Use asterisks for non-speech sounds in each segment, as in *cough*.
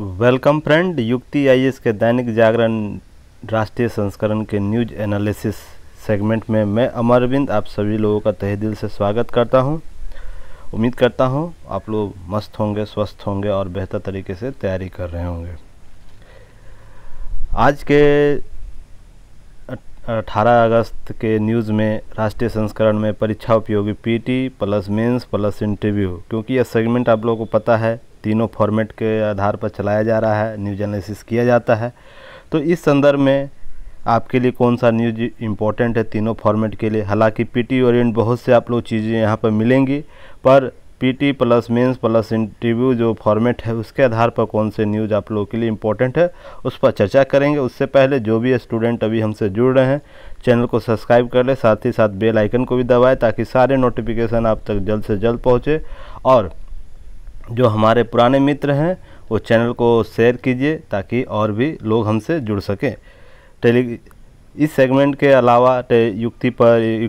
welcome friend युक्ति आई के दैनिक जागरण राष्ट्रीय संस्करण के न्यूज एनालिसिस सेगमेंट में मैं अमरविंद आप सभी लोगों का तहे दिल से स्वागत करता हूं उम्मीद करता हूं आप लोग मस्त होंगे स्वस्थ होंगे और बेहतर तरीके से तैयारी कर रहे होंगे आज के 18 अगस्त के न्यूज़ में राष्ट्रीय संस्करण में परीक्षा उपयोगी PT plus mains plus interview क्योंकि यह सेगमेंट आप लोगों को पता है तीनों फॉर्मेट के आधार पर चलाया जा रहा है न्यूज एनालिसिस किया जाता है तो इस संदर्भ में आपके लिए कौन सा न्यूज इम्पोर्टेंट है तीनों फॉर्मेट के लिए हालांकि पीटी टी बहुत से आप लोग चीज़ें यहाँ पर मिलेंगी पर PT plus mains plus interview जो फॉर्मेट है उसके आधार पर कौन से न्यूज़ आप लोगों के लिए इम्पोर्टेंट है उस पर चर्चा करेंगे उससे पहले जो भी स्टूडेंट अभी हमसे जुड़ रहे हैं चैनल को सब्सक्राइब कर लें साथ ही साथ बेल आइकन को भी दबाए ताकि सारे नोटिफिकेशन आप तक जल्द से जल्द पहुँचे और जो हमारे पुराने मित्र हैं वो चैनल को शेयर कीजिए ताकि और भी लोग हमसे जुड़ सकें टेली इस सेगमेंट के अलावा युक्ति पर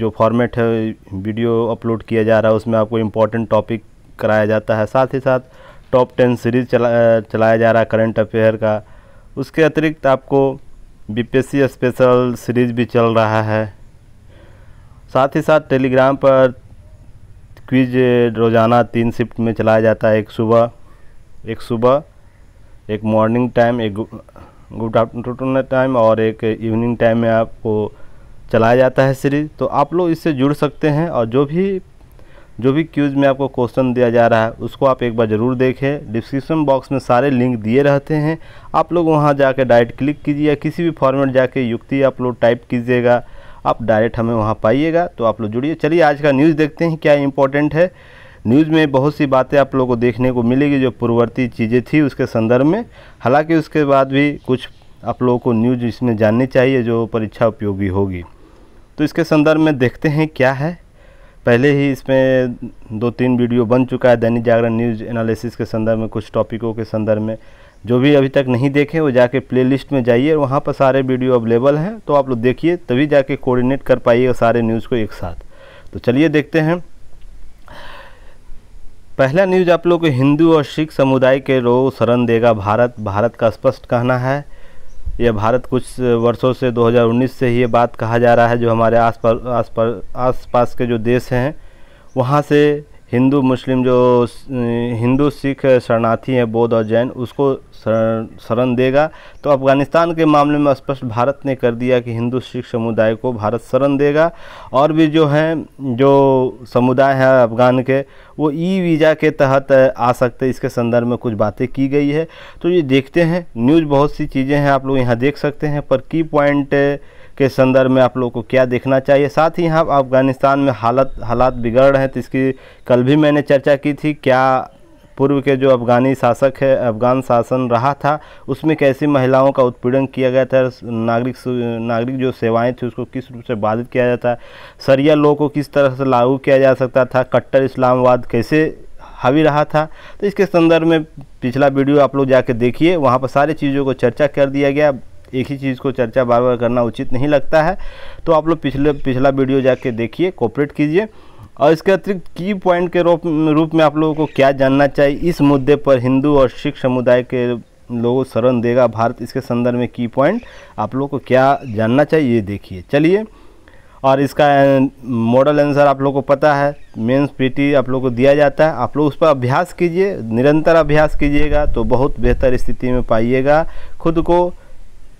जो फॉर्मेट है वीडियो अपलोड किया जा रहा है उसमें आपको इम्पोर्टेंट टॉपिक कराया जाता है साथ ही साथ टॉप टेन सीरीज चला चलाया जा रहा है करंट अफेयर का उसके अतिरिक्त आपको बीपीएससी स्पेशल सीरीज भी चल रहा है साथ ही साथ टेलीग्राम पर क्विज रोज़ाना तीन शिफ्ट में चलाया जाता है एक सुबह एक सुबह एक मॉर्निंग टाइम एक गुड आफ्टरनून टाइम और एक इवनिंग टाइम में आपको चलाया जाता है सीरीज तो आप लोग इससे जुड़ सकते हैं और जो भी जो भी क्यूज में आपको क्वेश्चन दिया जा रहा है उसको आप एक बार ज़रूर देखें डिस्क्रिप्शन बॉक्स में सारे लिंक दिए रहते हैं आप लोग वहाँ जाके डायरेक्ट क्लिक कीजिए या किसी भी फॉर्मेट जाके युक्ति आप लोग टाइप कीजिएगा आप डायरेक्ट हमें वहाँ पाइएगा तो आप लोग जुड़िए चलिए आज का न्यूज़ देखते हैं क्या इंपॉर्टेंट है न्यूज़ में बहुत सी बातें आप लोगों को देखने को मिलेगी जो पूर्ववर्ती चीज़ें थी उसके संदर्भ में हालांकि उसके बाद भी कुछ आप लोगों को न्यूज़ इसमें जाननी चाहिए जो परीक्षा उपयोगी होगी तो इसके संदर्भ में देखते हैं क्या है पहले ही इसमें दो तीन वीडियो बन चुका है दैनिक जागरण न्यूज़ एनालिसिस के संदर्भ में कुछ टॉपिकों के संदर्भ में जो भी अभी तक नहीं देखे वो जाके प्लेलिस्ट में जाइए वहाँ पर सारे वीडियो अवेलेबल हैं तो आप लोग देखिए तभी जाके कोऑर्डिनेट कर पाइएगा सारे न्यूज़ को एक साथ तो चलिए देखते हैं पहला न्यूज आप लोग को हिंदू और सिख समुदाय के लोग शरण देगा भारत भारत का स्पष्ट कहना है यह भारत कुछ वर्षों से 2019 से ही ये बात कहा जा रहा है जो हमारे आस पास आस पास के जो देश हैं वहाँ से हिंदू मुस्लिम जो हिंदू सिख शरणार्थी हैं बौद्ध और जैन उसको शरण देगा तो अफ़गानिस्तान के मामले में स्पष्ट भारत ने कर दिया कि हिंदू सिख समुदाय को भारत शरण देगा और भी जो हैं जो समुदाय हैं अफ़गान के वो ई वीज़ा के तहत आ सकते इसके संदर्भ में कुछ बातें की गई है तो ये देखते हैं न्यूज़ बहुत सी चीज़ें हैं आप लोग यहाँ देख सकते हैं पर की पॉइंट के संदर्भ में आप लोगों को क्या देखना चाहिए साथ ही यहाँ अफ़गानिस्तान में हालत हालात बिगड़ रहे हैं तो इसकी कल भी मैंने चर्चा की थी क्या पूर्व के जो अफ़गानी शासक है अफ़गान शासन रहा था उसमें कैसी महिलाओं का उत्पीड़न किया गया था नागरिक नागरिक जो सेवाएं थी उसको किस रूप से बाधित किया जाता है सरिया लोगों को किस तरह से लागू किया जा सकता था कट्टर इस्लामवाद कैसे हावी रहा था तो इसके संदर्भ में पिछला वीडियो आप लोग जाके देखिए वहाँ पर सारी चीज़ों को चर्चा कर दिया गया एक ही चीज़ को चर्चा बार बार करना उचित नहीं लगता है तो आप लोग पिछले पिछला वीडियो जाके देखिए कॉपरेट कीजिए और इसके अतिरिक्त की पॉइंट के रूप रूप में आप लोगों को क्या जानना चाहिए इस मुद्दे पर हिंदू और सिख समुदाय के लोगों शरण देगा भारत इसके संदर्भ में की पॉइंट आप लोगों को क्या जानना चाहिए ये देखिए चलिए और इसका मॉडल आंसर आप लोगों को पता है मेंस पीटी आप लोगों को दिया जाता है आप लोग उस पर अभ्यास कीजिए निरंतर अभ्यास कीजिएगा तो बहुत बेहतर स्थिति में पाइएगा खुद को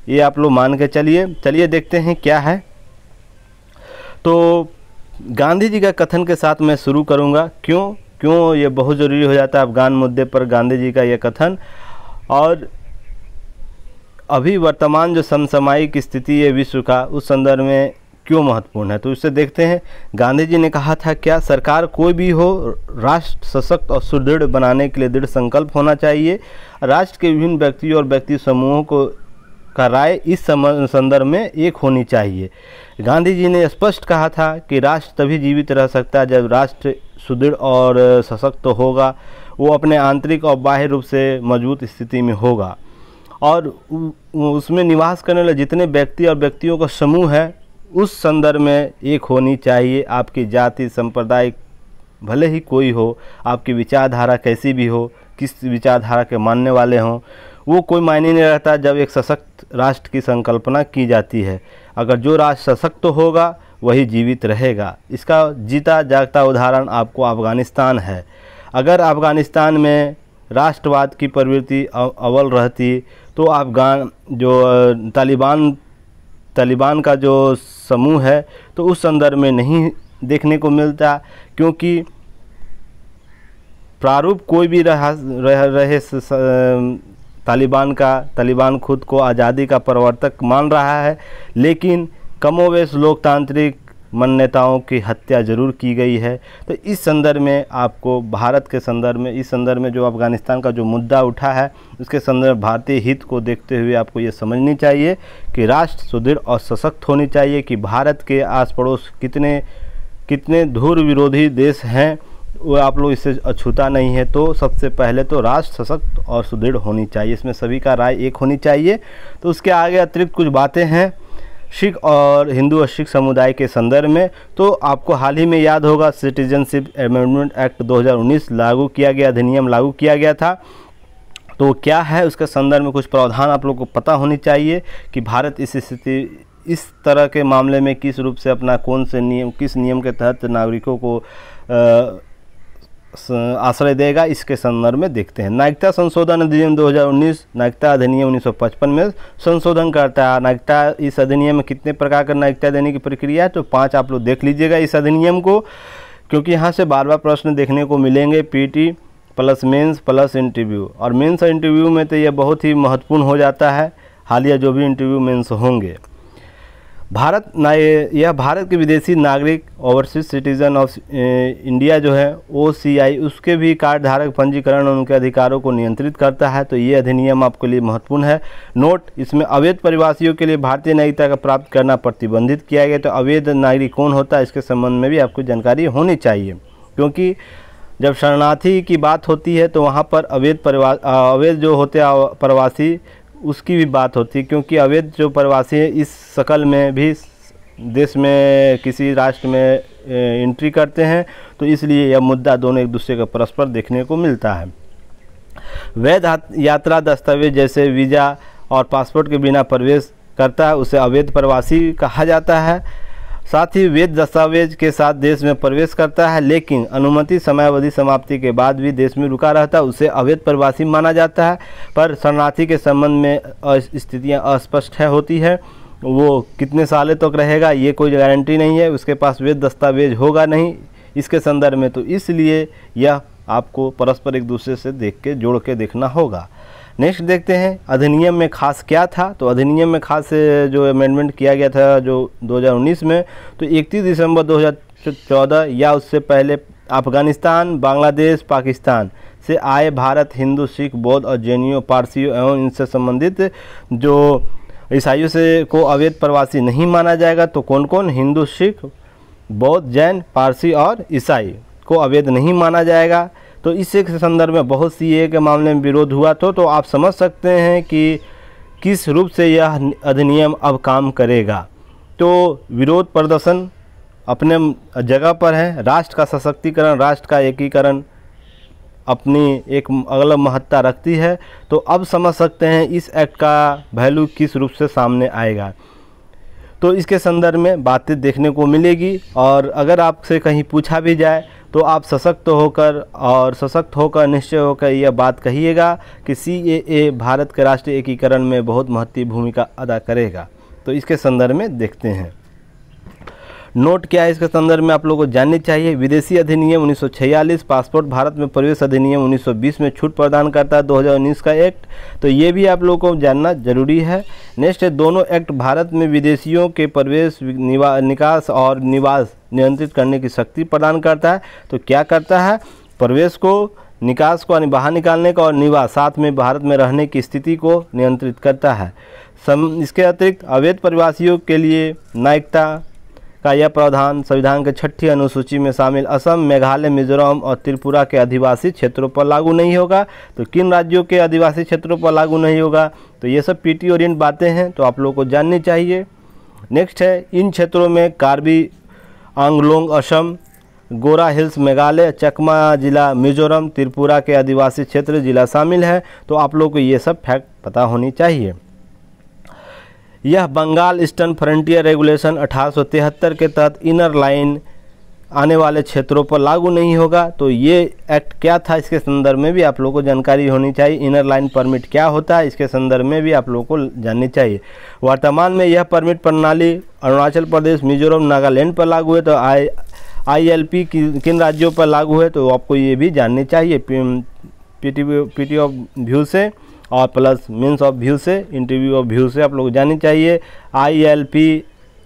ये आप लोग मान के चलिए चलिए देखते हैं क्या है तो गांधी जी का कथन के साथ मैं शुरू करूँगा क्यों क्यों ये बहुत ज़रूरी हो जाता है अफगान मुद्दे पर गांधी जी का यह कथन और अभी वर्तमान जो समसामायिक स्थिति है विश्व का उस संदर्भ में क्यों महत्वपूर्ण है तो इससे देखते हैं गांधी जी ने कहा था क्या सरकार कोई भी हो राष्ट्र सशक्त और सुदृढ़ बनाने के लिए दृढ़ संकल्प होना चाहिए राष्ट्र के विभिन्न व्यक्तियों और व्यक्ति समूहों को का राय इस संदर्भ में एक होनी चाहिए गांधी जी ने स्पष्ट कहा था कि राष्ट्र तभी जीवित रह सकता है जब राष्ट्र सुदृढ़ और सशक्त होगा वो अपने आंतरिक और बाह्य रूप से मजबूत स्थिति में होगा और उसमें निवास करने वाले जितने व्यक्ति और व्यक्तियों का समूह है उस संदर्भ में एक होनी चाहिए आपकी जाति संप्रदाय भले ही कोई हो आपकी विचारधारा कैसी भी हो किस विचारधारा के मानने वाले हों वो कोई मायने नहीं रहता जब एक सशक्त राष्ट्र की संकल्पना की जाती है अगर जो राष्ट्र सशक्त होगा वही जीवित रहेगा इसका जीता जागता उदाहरण आपको अफ़गानिस्तान है अगर अफ़गानिस्तान में राष्ट्रवाद की प्रवृत्ति अव्वल रहती तो अफ़गान जो तालिबान तालिबान का जो समूह है तो उस संदर्भ में नहीं देखने को मिलता क्योंकि प्रारूप कोई भी रहा रहे, रहे तालिबान का तालिबान खुद को आज़ादी का प्रवर्तक मान रहा है लेकिन कमोवेश लोकतांत्रिक मान्यताओं की हत्या जरूर की गई है तो इस संदर्भ में आपको भारत के संदर्भ में इस संदर्भ में जो अफ़गानिस्तान का जो मुद्दा उठा है उसके संदर्भ भारतीय हित को देखते हुए आपको ये समझनी चाहिए कि राष्ट्र सुदृढ़ और सशक्त होनी चाहिए कि भारत के आस पड़ोस कितने कितने धूर विरोधी देश हैं वो आप लोग इससे अछूता नहीं है तो सबसे पहले तो राष्ट्र सशक्त और सुदृढ़ होनी चाहिए इसमें सभी का राय एक होनी चाहिए तो उसके आगे अतिरिक्त कुछ बातें हैं सिख और हिंदू और सिख समुदाय के संदर्भ में तो आपको हाल ही में याद होगा सिटीजनशिप अमेंडमेंट एक्ट 2019 लागू किया गया अधिनियम लागू किया गया था तो क्या है उसके संदर्भ में कुछ प्रावधान आप लोग को पता होनी चाहिए कि भारत इस स्थिति इस तरह के मामले में किस रूप से अपना कौन से नियम किस नियम के तहत नागरिकों को आ, आश्रय देगा इसके संदर्भ में देखते हैं नागरिकता संशोधन अधिनियम 2019 नागरिकता अधिनियम 1955 में संशोधन करता है नागरिकता इस अधिनियम में कितने प्रकार का नागरिकता देने की प्रक्रिया है तो पांच आप लोग देख लीजिएगा इस अधिनियम को क्योंकि यहाँ से बार बार प्रश्न देखने को मिलेंगे PT plus mains plus interview और मेन्स इंटरव्यू में तो यह बहुत ही महत्वपूर्ण हो जाता है हालिया जो भी इंटरव्यू मेन्स होंगे भारत ना यह भारत के विदेशी नागरिक ओवरसीज सिटीजन ऑफ इंडिया जो है ओ उसके भी कार्डधारक पंजीकरण और उनके अधिकारों को नियंत्रित करता है तो ये अधिनियम आपके लिए महत्वपूर्ण है नोट इसमें अवैध परिवासियों के लिए भारतीय नागरिकता का प्राप्त करना प्रतिबंधित किया गया तो अवैध नागरिक कौन होता है इसके संबंध में भी आपको जानकारी होनी चाहिए क्योंकि जब शरणार्थी की बात होती है तो वहाँ पर अवैध परिवा अवैध जो होते हैं प्रवासी उसकी भी बात होती है क्योंकि अवैध जो प्रवासी है इस शक्ल में भी देश में किसी राष्ट्र में एंट्री करते हैं तो इसलिए यह मुद्दा दोनों एक दूसरे का परस्पर देखने को मिलता है वैध यात्रा दस्तावेज जैसे वीज़ा और पासपोर्ट के बिना प्रवेश करता है उसे अवैध प्रवासी कहा जाता है साथ ही वैध दस्तावेज के साथ देश में प्रवेश करता है लेकिन अनुमति समयावधि समाप्ति के बाद भी देश में रुका रहता है उसे अवैध प्रवासी माना जाता है पर शरणार्थी के संबंध में स्थितियाँ अस्पष्ट है होती है वो कितने सालों तक तो रहेगा ये कोई गारंटी नहीं है उसके पास वैध दस्तावेज होगा नहीं इसके संदर्भ में तो इसलिए यह आपको परस्पर एक दूसरे से देख के जोड़ के देखना होगा नेक्स्ट देखते हैं अधिनियम में खास क्या था तो अधिनियम में खास जो अमेंडमेंट किया गया था जो 2019 में तो 31 दिसंबर 2014 या उससे पहले अफगानिस्तान बांग्लादेश पाकिस्तान से आए भारत हिंदू सिख बौद्ध और जैनियों पारसियों एवं इनसे संबंधित जो ईसाइयों से को अवैध प्रवासी नहीं माना जाएगा तो कौन कौन हिंदू सिख बौद्ध जैन पारसी और ईसाई को अवैध नहीं माना जाएगा तो इस एक संदर्भ में बहुत सी ए के मामले में विरोध हुआ तो, तो आप समझ सकते हैं कि किस रूप से यह अधिनियम अब काम करेगा तो विरोध प्रदर्शन अपने जगह पर है राष्ट्र का सशक्तिकरण राष्ट्र का एकीकरण अपनी एक अगला महत्ता रखती है तो अब समझ सकते हैं इस एक्ट का वैल्यू किस रूप से सामने आएगा तो इसके संदर्भ में बातें देखने को मिलेगी और अगर आपसे कहीं पूछा भी जाए तो आप सशक्त होकर और सशक्त होकर निश्चय होकर यह बात कहिएगा कि सी ए ए भारत के राष्ट्रीय एकीकरण में बहुत महत्वपूर्ण भूमिका अदा करेगा तो इसके संदर्भ में देखते हैं नोट क्या है इसके संदर्भ में आप लोगों को जाननी चाहिए विदेशी अधिनियम 1946 पासपोर्ट भारत में प्रवेश अधिनियम 1920 में छूट प्रदान करता है 2019 का एक्ट तो ये भी आप लोगों को जानना जरूरी है नेक्स्ट है दोनों एक्ट भारत में विदेशियों के प्रवेश निकास और निवास नियंत्रित करने की शक्ति प्रदान करता है तो क्या करता है प्रवेश को निकास को यानी बाहर निकालने का और निवास साथ में भारत में रहने की स्थिति को नियंत्रित करता है सम इसके अतिरिक्त अवैध प्रवासियों के लिए नायिकता का यह प्रावधान संविधान के छठी अनुसूची में शामिल असम मेघालय मिजोरम और त्रिपुरा के आदिवासी क्षेत्रों पर लागू नहीं होगा तो किन राज्यों के आदिवासी क्षेत्रों पर लागू नहीं होगा तो ये सब पी टी बातें हैं तो आप लोगों को जाननी चाहिए नेक्स्ट है इन क्षेत्रों में कार्बी आंगलोंग असम गोरा हिल्स मेघालय चकमा जिला मिजोरम त्रिपुरा के आदिवासी क्षेत्र जिला शामिल है तो आप लोगों को ये सब फैक्ट पता होनी चाहिए यह बंगाल ईस्टर्न फ्रंटियर रेगुलेशन अठारह के तहत इनर लाइन आने वाले क्षेत्रों पर लागू नहीं होगा तो ये एक्ट क्या था इसके संदर्भ में भी आप लोगों को जानकारी होनी चाहिए इनर लाइन परमिट क्या होता है इसके संदर्भ में भी आप लोगों को जाननी चाहिए वर्तमान में यह परमिट प्रणाली अरुणाचल प्रदेश मिजोरम नागालैंड पर लागू है तो आई आई किन राज्यों पर लागू है तो आपको ये भी जाननी चाहिए पी टी ऑफ व्यू से और प्लस मीन्स ऑफ व्यू से इंटरव्यू ऑफ व्यू से आप लोग जानी चाहिए आई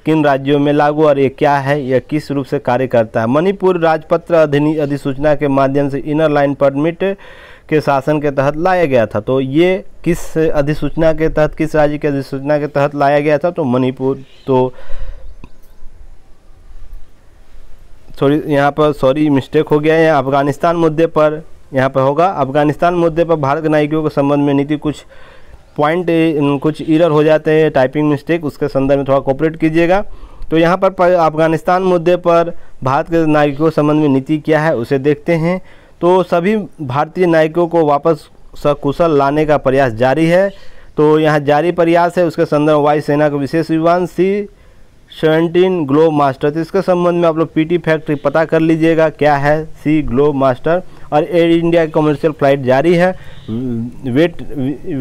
किन राज्यों में लागू और ये क्या है यह किस रूप से कार्य करता है मणिपुर राजपत्र अधिसूचना के माध्यम से इनर लाइन परमिट के शासन के तहत लाया गया था तो ये किस अधिसूचना के तहत किस राज्य के अधिसूचना के तहत लाया गया था तो मणिपुर तो सॉरी यहाँ पर सॉरी मिस्टेक हो गया है अफगानिस्तान मुद्दे पर यहाँ पर होगा अफगानिस्तान मुद्दे पर भारत के नायकियों के संबंध में नीति कुछ पॉइंट कुछ इरर हो जाते हैं टाइपिंग मिस्टेक उसके संदर्भ में थोड़ा कॉपरेट कीजिएगा तो यहाँ पर अफगानिस्तान मुद्दे पर भारत के के संबंध में नीति क्या है उसे देखते हैं तो सभी भारतीय नायकों को वापस सकुशल लाने का प्रयास जारी है तो यहाँ जारी प्रयास है उसके संदर्भ वायुसेना का विशेष विमान सी सेवेंटीन ग्लोब मास्टर तो इसके संबंध में आप लोग पीटी फैक्ट्री पता कर लीजिएगा क्या है सी ग्लोब मास्टर और एयर इंडिया की कमर्शियल फ्लाइट जारी है वेट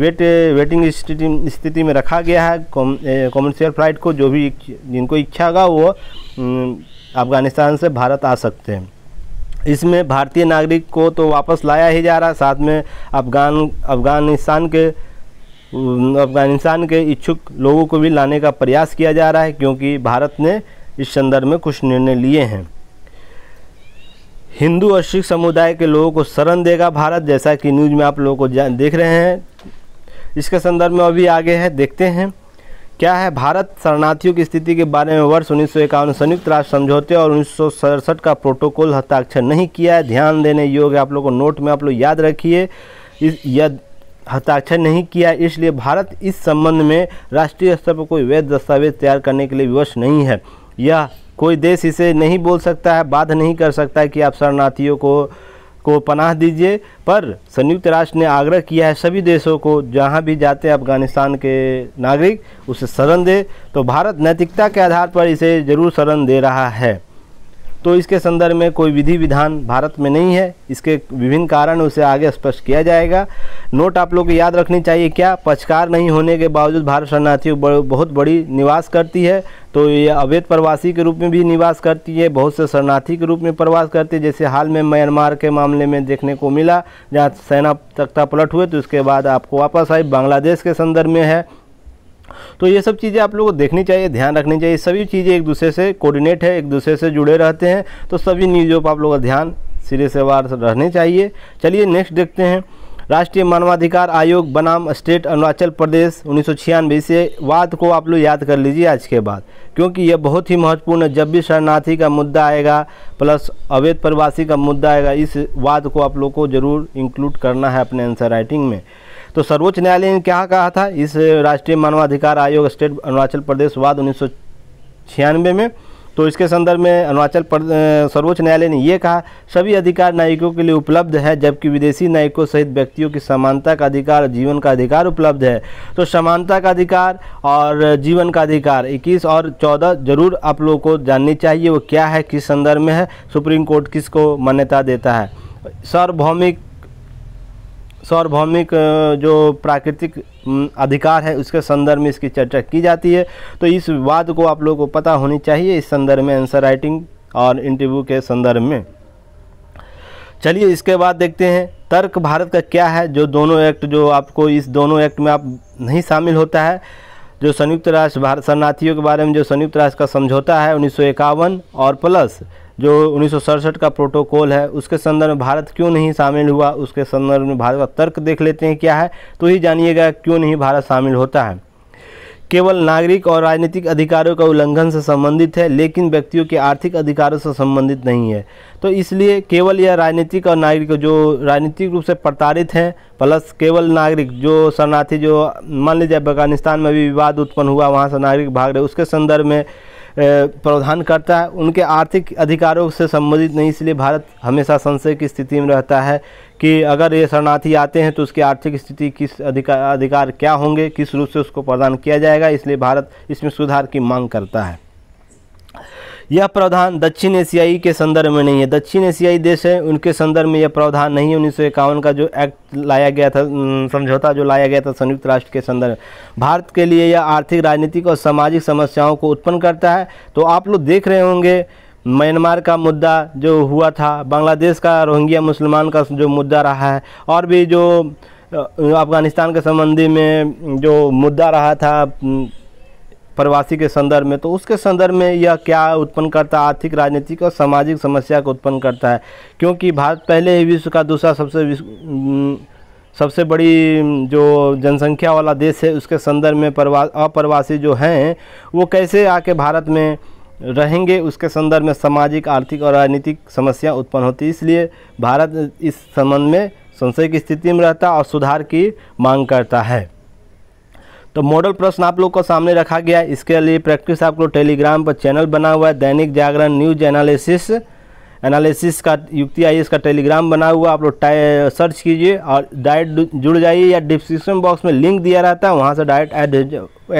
वेट वेटिंग स्थिति स्थिति में रखा गया है कॉमर्शियल फ्लाइट को जो भी जिनको इच्छा होगा वो अफगानिस्तान से भारत आ सकते हैं इसमें भारतीय नागरिक को तो वापस लाया ही जा रहा है साथ में अफगान अफगानिस्तान के अफगानिस्तान के इच्छुक लोगों को भी लाने का प्रयास किया जा रहा है क्योंकि भारत ने इस संदर्भ में कुछ निर्णय लिए हैं हिंदू और सिख समुदाय के लोगों को शरण देगा भारत जैसा कि न्यूज में आप लोगों को देख रहे हैं इसके संदर्भ में अभी आगे है देखते हैं क्या है भारत शरणार्थियों की स्थिति के बारे में वर्ष उन्नीस संयुक्त राष्ट्र समझौते और उन्नीस का प्रोटोकॉल हस्ताक्षर नहीं किया है ध्यान देने योग्य आप लोग को नोट में आप लोग याद रखिए इस यद हस्ताक्षर नहीं किया इसलिए भारत इस संबंध में राष्ट्रीय स्तर पर कोई वैध दस्तावेज तैयार करने के लिए विवश नहीं है यह कोई देश इसे नहीं बोल सकता है बाध नहीं कर सकता है कि आप शरणार्थियों को को पनाह दीजिए पर संयुक्त राष्ट्र ने आग्रह किया है सभी देशों को जहां भी जाते हैं अफगानिस्तान के नागरिक उसे शरण दे तो भारत नैतिकता के आधार पर इसे ज़रूर शरण दे रहा है तो इसके संदर्भ में कोई विधि विधान भारत में नहीं है इसके विभिन्न कारण उसे आगे स्पष्ट किया जाएगा नोट आप लोग को याद रखनी चाहिए क्या पचकार नहीं होने के बावजूद भारत शरणार्थी बहुत बड़ी निवास करती है तो ये अवैध प्रवासी के रूप में भी निवास करती है बहुत से शरणार्थी के रूप में प्रवास करती है जैसे हाल में म्यांमार के मामले में देखने को मिला जहाँ सेना तख्ता पलट हुए तो उसके बाद आपको वापस आई बांग्लादेश के संदर्भ में है तो ये सब चीज़ें आप लोगों को देखनी चाहिए ध्यान रखनी चाहिए सभी चीज़ें एक दूसरे से कोऑर्डिनेट है एक दूसरे से जुड़े रहते हैं तो सभी न्यूज़ों पर आप लोगों का ध्यान सिरे से वार रहने चाहिए चलिए नेक्स्ट देखते हैं राष्ट्रीय मानवाधिकार आयोग बनाम स्टेट अरुणाचल प्रदेश उन्नीस से वाद को आप लोग याद कर लीजिए आज के बाद क्योंकि यह बहुत ही महत्वपूर्ण है जब भी शरणार्थी का मुद्दा आएगा प्लस अवैध प्रवासी का मुद्दा आएगा इस वाद को आप लोग को ज़रूर इंक्लूड करना है अपने आंसर राइटिंग में तो सर्वोच्च न्यायालय ने क्या कहा था इस राष्ट्रीय मानवाधिकार आयोग स्टेट अरुणाचल प्रदेश वाद उन्नीस में तो इसके संदर्भ में अरुणाचल सर्वोच्च न्यायालय ने यह कहा सभी अधिकार न्यायिकों के लिए उपलब्ध है जबकि विदेशी नायिकों सहित व्यक्तियों की समानता का अधिकार जीवन का अधिकार उपलब्ध है तो समानता का अधिकार और जीवन का अधिकार 21 और 14 जरूर आप लोगों को जाननी चाहिए वो क्या है किस संदर्भ में है सुप्रीम कोर्ट किसको मान्यता देता है सार्वभौमिक सार्वभौमिक जो प्राकृतिक अधिकार है उसके संदर्भ में इसकी चर्चा की जाती है तो इस वाद को आप लोगों को पता होनी चाहिए इस संदर्भ में आंसर राइटिंग और इंटरव्यू के संदर्भ में चलिए इसके बाद देखते हैं तर्क भारत का क्या है जो दोनों एक्ट जो आपको इस दोनों एक्ट में आप नहीं शामिल होता है जो संयुक्त राष्ट्र भारत शरणार्थियों के बारे में जो संयुक्त राष्ट्र का समझौता है उन्नीस और प्लस जो उन्नीस का प्रोटोकॉल है उसके संदर्भ में भारत क्यों नहीं शामिल हुआ उसके संदर्भ में भारत का तर्क देख लेते हैं क्या है तो ही जानिएगा क्यों नहीं भारत शामिल होता है केवल नागरिक और राजनीतिक अधिकारों का उल्लंघन से संबंधित है लेकिन व्यक्तियों के आर्थिक अधिकारों से संबंधित नहीं है तो इसलिए केवल यह राजनीतिक और नागरिक जो राजनीतिक रूप से प्रताड़ित हैं प्लस केवल नागरिक जो शरणार्थी जो मान लीजिए अफगानिस्तान में भी विवाद उत्पन्न हुआ वहाँ से नागरिक भाग रहे उसके संदर्भ में प्रावधान करता है उनके आर्थिक अधिकारों से संबंधित नहीं इसलिए भारत हमेशा संशय की स्थिति में रहता है कि अगर ये शरणार्थी आते हैं तो उसकी आर्थिक स्थिति किस अधिकार अधिकार क्या होंगे किस रूप से उसको प्रदान किया जाएगा इसलिए भारत इसमें सुधार की मांग करता है यह प्रावधान दक्षिण एशियाई के संदर्भ में नहीं है दक्षिण एशियाई देश है उनके संदर्भ में यह प्रावधान नहीं उन्नीस का जो एक्ट लाया गया था समझौता जो लाया गया था संयुक्त राष्ट्र के संदर्भ भारत के लिए यह आर्थिक राजनीतिक और सामाजिक समस्याओं को उत्पन्न करता है तो आप लोग देख रहे होंगे म्यांमार का मुद्दा जो हुआ था बांग्लादेश का रोहिंग्या मुसलमान का जो मुद्दा रहा है और भी जो अफगानिस्तान के संबंधी में जो मुद्दा रहा था प्रवासी के संदर्भ में तो उसके संदर्भ में यह क्या उत्पन्न करता है आर्थिक राजनीतिक और सामाजिक समस्या को उत्पन्न करता है क्योंकि भारत पहले ही विश्व का दूसरा सबसे सबसे बड़ी जो जनसंख्या वाला देश है उसके संदर्भ में प्रवा अप्रवासी जो हैं वो कैसे आके भारत में रहेंगे उसके संदर्भ में सामाजिक आर्थिक और राजनीतिक समस्या उत्पन्न होती इसलिए भारत इस संबंध में संशय की स्थिति में रहता और सुधार की मांग करता है तो मॉडल प्रश्न आप लोग को सामने रखा गया है इसके लिए प्रैक्टिस आप लोग टेलीग्राम पर चैनल बना हुआ है दैनिक जागरण न्यूज एनालिसिस एनालिसिस का युक्ति आई इसका टेलीग्राम बना हुआ आप लोग सर्च कीजिए और डायरेक्ट जुड़ जाइए या डिस्क्रिप्शन बॉक्स में लिंक दिया रहता है वहाँ से डायरेक्ट ऐड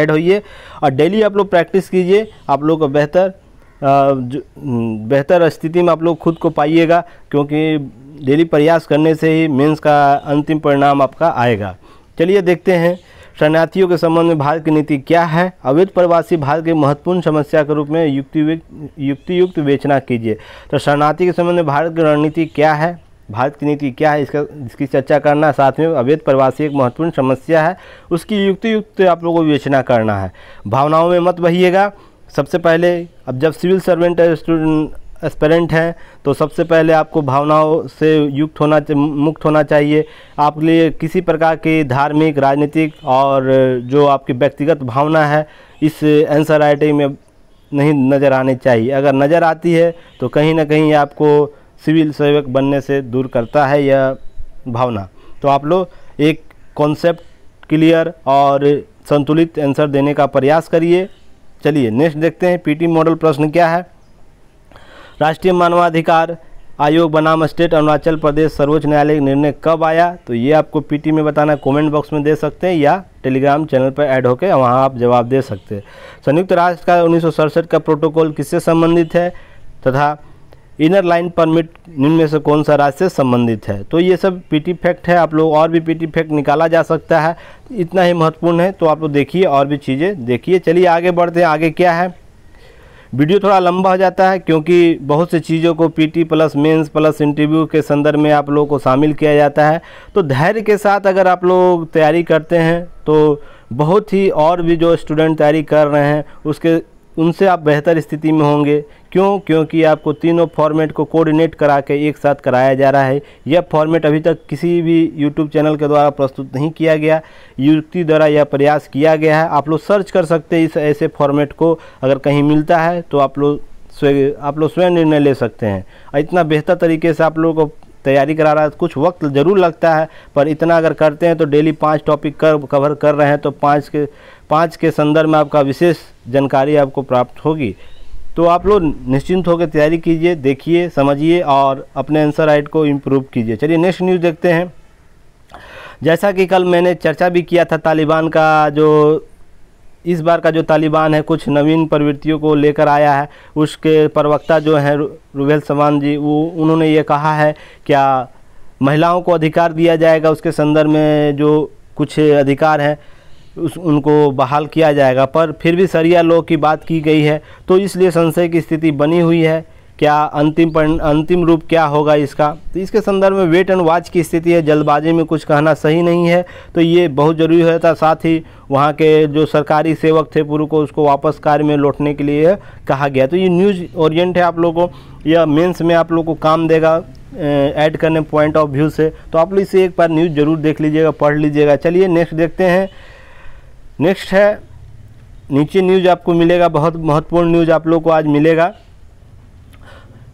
ऐड होइए और डेली आप लोग प्रैक्टिस कीजिए आप लोग को बेहतर हम्म, बेहतर स्थिति में आप लोग खुद को पाइएगा क्योंकि डेली प्रयास करने से ही मेंस का अंतिम परिणाम आपका आएगा चलिए देखते हैं शरणार्थियों के संबंध में भारत की नीति क्या है अवैध प्रवासी भारत की महत्वपूर्ण समस्या के रूप में युक्ति युक्तियुक्त विवेचना कीजिए तो शरणार्थी के संबंध में भारत की रणनीति क्या है भारत की नीति क्या है इसका इसकी चर्चा करना साथ में अवैध प्रवासी एक महत्वपूर्ण समस्या है उसकी युक्त युक्त आप लोगों को विवेचना करना है भावनाओं में मत बहिएगा सबसे पहले अब जब सिविल सर्वेंट एस्पेरेंट हैं तो सबसे पहले आपको भावनाओं से युक्त होना मुक्त होना चाहिए आपके लिए किसी प्रकार की धार्मिक राजनीतिक और जो आपकी व्यक्तिगत भावना है इस एंसर राइटिंग में नहीं नज़र आनी चाहिए अगर नज़र आती है तो कहीं ना कहीं आपको सिविल सेवक बनने से दूर करता है यह भावना तो आप लोग एक कॉन्सेप्ट क्लियर और संतुलित आंसर देने का प्रयास करिए चलिए नेक्स्ट देखते हैं पीटी मॉडल प्रश्न क्या है राष्ट्रीय मानवाधिकार आयोग बनाम स्टेट अरुणाचल प्रदेश सर्वोच्च न्यायालय निर्णय कब आया तो ये आपको पीटी में बताना कमेंट बॉक्स में दे सकते हैं या टेलीग्राम चैनल पर ऐड होकर वहाँ आप जवाब दे सकते हैं संयुक्त राष्ट्र का उन्नीस का प्रोटोकॉल किससे संबंधित है तथा इनर लाइन परमिट निम्न में से कौन सा राज्य से संबंधित है तो ये सब पीटी फैक्ट है आप लोग और भी पीटी फैक्ट निकाला जा सकता है इतना ही महत्वपूर्ण है तो आप लोग देखिए और भी चीज़ें देखिए चलिए आगे बढ़ते हैं आगे क्या है वीडियो थोड़ा लंबा हो जाता है क्योंकि बहुत से चीज़ों को PT plus mains plus interview के संदर्भ में आप लोगों को शामिल किया जाता है तो धैर्य के साथ अगर आप लोग तैयारी करते हैं तो बहुत ही और भी जो स्टूडेंट तैयारी कर रहे हैं उसके उनसे आप बेहतर स्थिति में होंगे क्यों क्योंकि आपको तीनों फॉर्मेट को कोऑर्डिनेट करा के एक साथ कराया जा रहा है यह फॉर्मेट अभी तक किसी भी यूट्यूब चैनल के द्वारा प्रस्तुत नहीं किया गया युक्ति द्वारा यह प्रयास किया गया है आप लोग सर्च कर सकते हैं इस ऐसे फॉर्मेट को अगर कहीं मिलता है तो आप लोग स्वयं आप लोग स्वयं निर्णय ले सकते हैं इतना बेहतर तरीके से आप लोगों को तैयारी करा रहा है कुछ वक्त ज़रूर लगता है पर इतना अगर करते हैं तो डेली पाँच टॉपिक कर कवर कर रहे हैं तो पाँच के पाँच के संदर्भ में आपका विशेष जानकारी आपको प्राप्त होगी तो आप लोग निश्चिंत होकर तैयारी कीजिए देखिए समझिए और अपने आंसर राइट को इम्प्रूव कीजिए चलिए नेक्स्ट न्यूज़ देखते हैं जैसा कि कल मैंने चर्चा भी किया था तालिबान का जो इस बार का जो तालिबान है कुछ नवीन प्रवृत्तियों को लेकर आया है उसके प्रवक्ता जो हैं रुबेल समान जी वो उन्होंने ये कहा है क्या महिलाओं को अधिकार दिया जाएगा उसके संदर्भ में जो कुछ अधिकार हैं उस उनको बहाल किया जाएगा पर फिर भी सरिया लोग की बात की गई है तो इसलिए संशय की स्थिति बनी हुई है क्या अंतिम पर अंतिम रूप क्या होगा इसका तो इसके संदर्भ में वेट एंड वॉच की स्थिति है जल्दबाजी में कुछ कहना सही नहीं है तो ये बहुत ज़रूरी होता साथ ही वहाँ के जो सरकारी सेवक थे पूर्व को उसको वापस कार्य में लौटने के लिए कहा गया तो ये न्यूज़ ओरिएंट है आप लोगों को यह मेंस में आप लोगों को काम देगा ऐड करने पॉइंट ऑफ व्यू से तो आप लोग इसे एक बार न्यूज़ ज़रूर देख लीजिएगा पढ़ लीजिएगा चलिए नेक्स्ट देखते हैं नेक्स्ट है नीचे न्यूज आपको मिलेगा बहुत महत्वपूर्ण न्यूज आप लोग को आज मिलेगा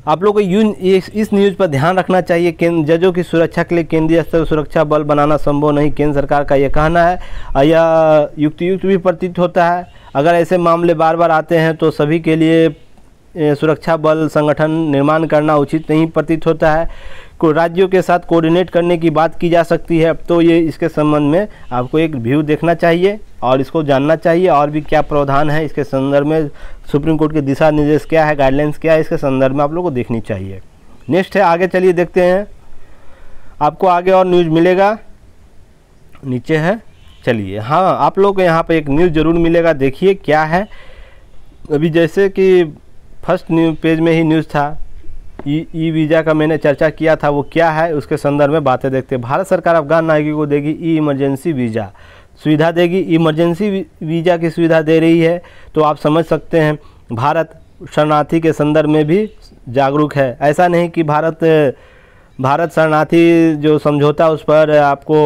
आप लोग को यू इस, इस न्यूज़ पर ध्यान रखना चाहिए केंद्र जजों की सुरक्षा के लिए केंद्रीय स्तर सुरक्षा बल बनाना संभव नहीं केंद्र सरकार का यह कहना है यह युक्तियुक्त भी प्रतीत होता है अगर ऐसे मामले बार बार आते हैं तो सभी के लिए सुरक्षा बल संगठन निर्माण करना उचित नहीं प्रतीत होता है को राज्यों के साथ कोऑर्डिनेट करने की बात की जा सकती है तो ये इसके संबंध में आपको एक व्यू देखना चाहिए और इसको जानना चाहिए और भी क्या प्रावधान है इसके संदर्भ में सुप्रीम कोर्ट के दिशा निर्देश क्या है गाइडलाइंस क्या है इसके संदर्भ में आप लोग को देखनी चाहिए नेक्स्ट है आगे चलिए देखते हैं आपको आगे और न्यूज़ मिलेगा नीचे है चलिए हाँ आप लोग को यहाँ पर एक न्यूज़ ज़रूर मिलेगा देखिए क्या है अभी जैसे कि फर्स्ट न्यूज पेज में ही न्यूज़ था ई वीज़ा का मैंने चर्चा किया था वो क्या है उसके संदर्भ में बातें देखते हैं भारत सरकार अफगान नागरिकों को देगी ई इमरजेंसी वीज़ा सुविधा देगी इमरजेंसी वीज़ा की सुविधा दे रही है तो आप समझ सकते हैं भारत शरणार्थी के संदर्भ में भी जागरूक है ऐसा नहीं कि भारत भारत शरणार्थी जो समझौता उस पर आपको